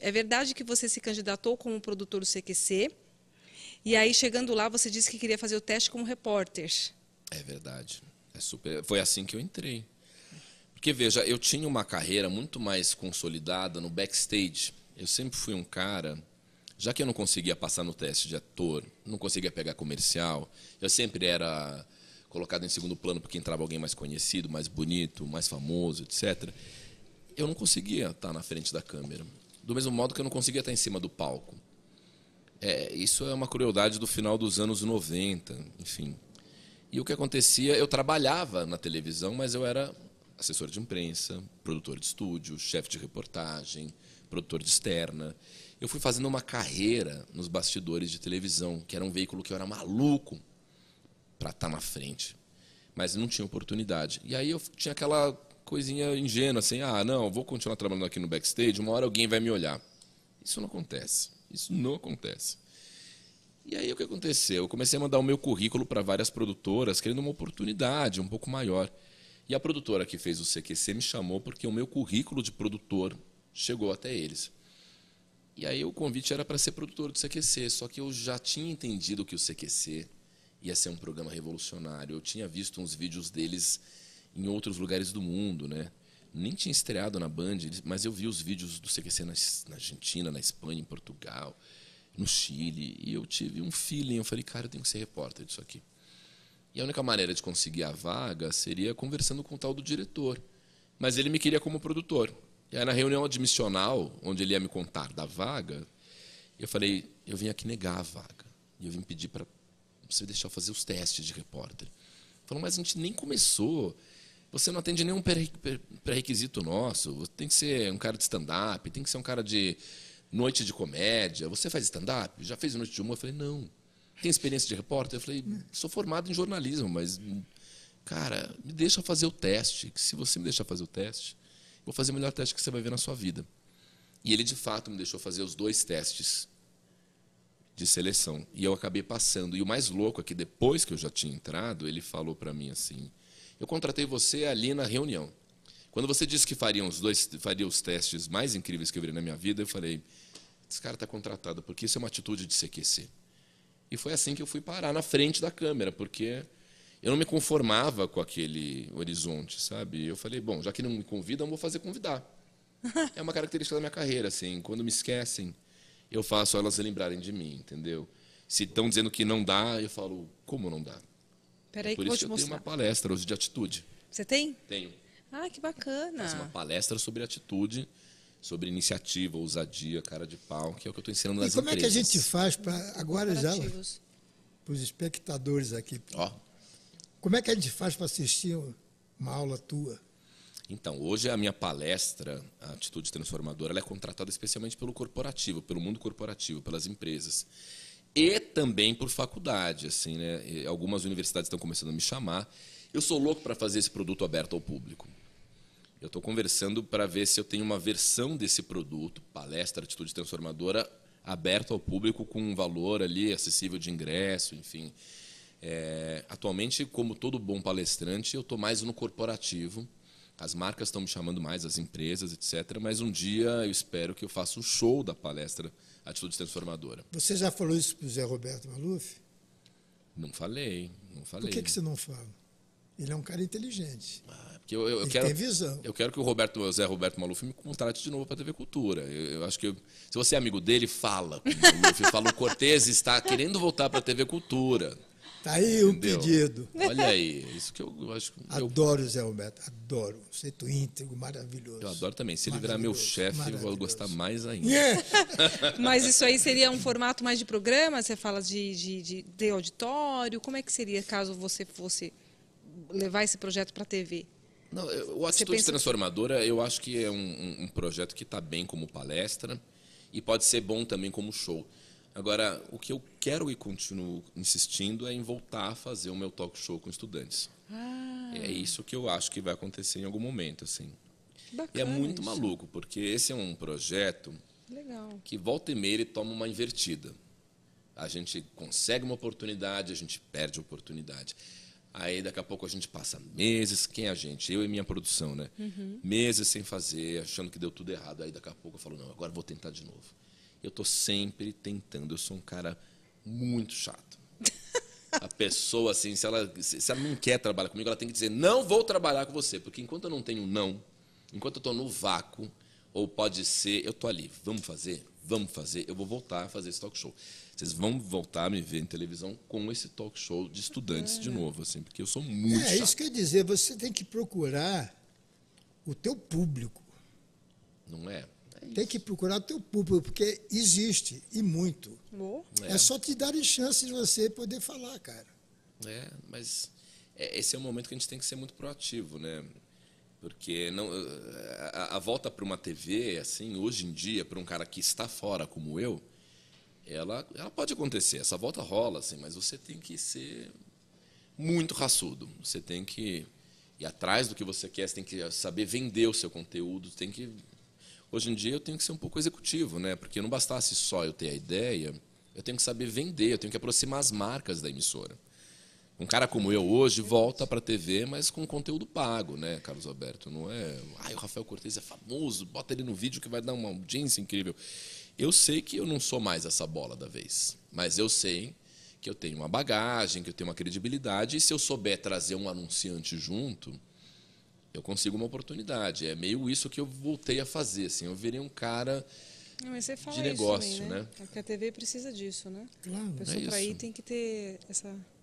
é verdade que você se candidatou como produtor do CQC, e aí chegando lá você disse que queria fazer o teste como repórter. É verdade. É super... Foi assim que eu entrei. Porque, veja, eu tinha uma carreira muito mais consolidada no backstage. Eu sempre fui um cara, já que eu não conseguia passar no teste de ator, não conseguia pegar comercial, eu sempre era colocado em segundo plano porque entrava alguém mais conhecido, mais bonito, mais famoso, etc. Eu não conseguia estar na frente da câmera do mesmo modo que eu não conseguia estar em cima do palco. É, isso é uma crueldade do final dos anos 90, enfim. E o que acontecia, eu trabalhava na televisão, mas eu era assessor de imprensa, produtor de estúdio, chefe de reportagem, produtor de externa. Eu fui fazendo uma carreira nos bastidores de televisão, que era um veículo que eu era maluco para estar tá na frente, mas não tinha oportunidade. E aí eu tinha aquela coisinha ingênua, assim, ah, não, vou continuar trabalhando aqui no backstage, uma hora alguém vai me olhar. Isso não acontece. Isso não acontece. E aí o que aconteceu? Eu comecei a mandar o meu currículo para várias produtoras, querendo uma oportunidade um pouco maior. E a produtora que fez o CQC me chamou porque o meu currículo de produtor chegou até eles. E aí o convite era para ser produtor do CQC, só que eu já tinha entendido que o CQC ia ser um programa revolucionário. Eu tinha visto uns vídeos deles em outros lugares do mundo, né? Nem tinha estreado na Band, mas eu vi os vídeos do CQC na, na Argentina, na Espanha, em Portugal, no Chile, e eu tive um feeling, eu falei, cara, eu tenho que ser repórter disso aqui. E a única maneira de conseguir a vaga seria conversando com o tal do diretor. Mas ele me queria como produtor. E aí, na reunião admissional, onde ele ia me contar da vaga, eu falei: eu vim aqui negar a vaga. E eu vim pedir para você deixar eu fazer os testes de repórter. Falou, mas a gente nem começou. Você não atende nenhum pré-requisito nosso. Você tem que ser um cara de stand-up, tem que ser um cara de noite de comédia. Você faz stand-up? Já fez noite de humor? Eu falei, não. Tem experiência de repórter? Eu falei, sou formado em jornalismo, mas, cara, me deixa fazer o teste. Que se você me deixar fazer o teste, vou fazer o melhor teste que você vai ver na sua vida. E ele, de fato, me deixou fazer os dois testes de seleção. E eu acabei passando. E o mais louco é que depois que eu já tinha entrado, ele falou para mim assim. Eu contratei você ali na reunião. Quando você disse que faria, os dois, faria os testes mais incríveis que eu vi na minha vida, eu falei: esse cara está contratado, porque isso é uma atitude de se aquecer. E foi assim que eu fui parar na frente da câmera, porque eu não me conformava com aquele horizonte, sabe? Eu falei: bom, já que não me convidam, vou fazer convidar. É uma característica da minha carreira, assim. Quando me esquecem, eu faço elas lembrarem de mim, entendeu? Se estão dizendo que não dá, eu falo: como não dá? Peraí, é Por que isso eu mostrar. tenho uma palestra hoje de atitude. Você tem? Tenho. Ah, que bacana. Faço uma palestra sobre atitude, sobre iniciativa, ousadia, cara de pau, que é o que eu estou ensinando e nas como empresas. como é que a gente faz para agora já para os espectadores aqui? Ó. Como é que a gente faz para assistir uma aula tua? Então, hoje a minha palestra, a Atitude Transformadora, ela é contratada especialmente pelo corporativo, pelo mundo corporativo, pelas empresas e também por faculdade, assim, né? Algumas universidades estão começando a me chamar. Eu sou louco para fazer esse produto aberto ao público. Eu estou conversando para ver se eu tenho uma versão desse produto, palestra, atitude transformadora, aberto ao público com um valor ali acessível de ingresso, enfim. É, atualmente, como todo bom palestrante, eu estou mais no corporativo. As marcas estão me chamando mais, as empresas, etc. Mas um dia eu espero que eu faça um show da palestra atitude transformadora. Você já falou isso para o Zé Roberto Maluf? Não falei, não falei. Por que, que você não fala? Ele é um cara inteligente. Ah, porque eu, eu, eu quero, tem visão. Eu quero que o Roberto, o Zé Roberto Maluf me contrate de novo para a TV Cultura. Eu, eu acho que se você é amigo dele, fala. Com o Maluf, fala o Cortez está querendo voltar para a TV Cultura. Tá aí Entendeu? o pedido. Olha aí, é isso que eu acho. adoro eu... Zé Roberto, adoro. Conceito íntegro, maravilhoso. Eu adoro também. Se ele virar meu chefe, eu vou gostar mais ainda. É. Mas isso aí seria um formato mais de programa? Você fala de, de, de, de auditório? Como é que seria caso você fosse levar esse projeto para a TV? Não, o Atitude pensa... Transformadora, eu acho que é um, um projeto que está bem como palestra e pode ser bom também como show. Agora, o que eu quero e continuo insistindo é em voltar a fazer o meu talk show com estudantes. Ah. É isso que eu acho que vai acontecer em algum momento, assim. Bacana, e é muito isso. maluco, porque esse é um projeto Legal. que volta e meia ele toma uma invertida. A gente consegue uma oportunidade, a gente perde a oportunidade. Aí daqui a pouco a gente passa meses, quem é a gente? Eu e minha produção, né? Uhum. Meses sem fazer, achando que deu tudo errado. Aí daqui a pouco eu falo, não, agora vou tentar de novo. Eu estou sempre tentando. Eu sou um cara muito chato. A pessoa, assim, se ela, se ela não quer trabalhar comigo, ela tem que dizer: não vou trabalhar com você. Porque enquanto eu não tenho não, enquanto eu estou no vácuo, ou pode ser, eu estou ali, vamos fazer? Vamos fazer. Eu vou voltar a fazer esse talk show. Vocês vão voltar a me ver em televisão com esse talk show de estudantes é. de novo, assim, porque eu sou muito. É, é chato. isso quer dizer, você tem que procurar o teu público. Não é? É tem que procurar o teu público, porque existe, e muito. É. é só te darem chance de você poder falar, cara. É, mas é, esse é o momento que a gente tem que ser muito proativo, né? Porque não, eh, a, a volta para uma TV, assim, hoje em dia, para um cara que está fora como eu, ela, ela pode acontecer, essa volta rola, assim, mas você tem que ser muito raçudo. Você tem que ir atrás do que você quer, você tem que saber vender o seu conteúdo, tem que Hoje em dia eu tenho que ser um pouco executivo, né? Porque não bastasse só eu ter a ideia, eu tenho que saber vender, eu tenho que aproximar as marcas da emissora. Um cara como eu hoje volta para a TV, mas com conteúdo pago, né, Carlos Alberto? Não é, ai, o Rafael Cortez é famoso, bota ele no vídeo que vai dar uma audiência incrível. Eu sei que eu não sou mais essa bola da vez, mas eu sei que eu tenho uma bagagem, que eu tenho uma credibilidade, e se eu souber trazer um anunciante junto, eu consigo uma oportunidade. É meio isso que eu voltei a fazer, assim, eu virei um cara não, mas você fala de negócio, isso também, né? né? Porque é a TV precisa disso, né? Claro, a pessoa é para ir tem que ter essa